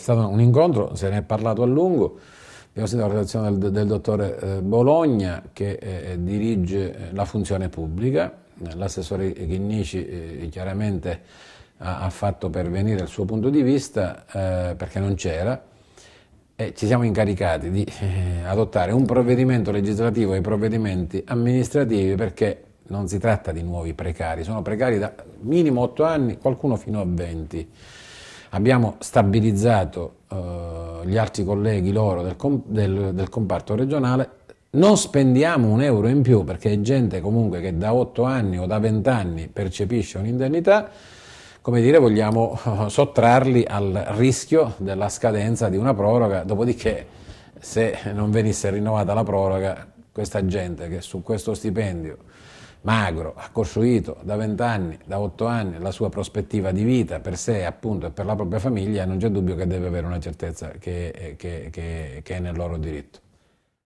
stato un incontro, se ne è parlato a lungo, abbiamo sentito la relazione del, del dottore eh, Bologna che eh, eh dirige eh, la funzione pubblica, l'assessore Chinnici eh, chiaramente ha, ha, fatto pervenire il suo punto di vista eh, perché non c'era e ci siamo incaricati di adottare un provvedimento legislativo e provvedimenti amministrativi perché non si tratta di nuovi precari, sono precari da minimo 8 anni, qualcuno fino a 20 Abbiamo stabilizzato eh, gli altri colleghi loro del, com del, del comparto regionale, non spendiamo un euro in più perché è gente comunque che da 8 anni o da 20 anni percepisce un'indennità, come dire, vogliamo eh, sottrarli al rischio della scadenza di una proroga, dopodiché se non venisse rinnovata la proroga, questa gente che su questo stipendio magro, ha costruito da vent'anni, da otto anni la sua prospettiva di vita per sé appunto e per la propria famiglia, non c'è dubbio che deve avere una certezza che, eh, che, che, che è nel loro diritto.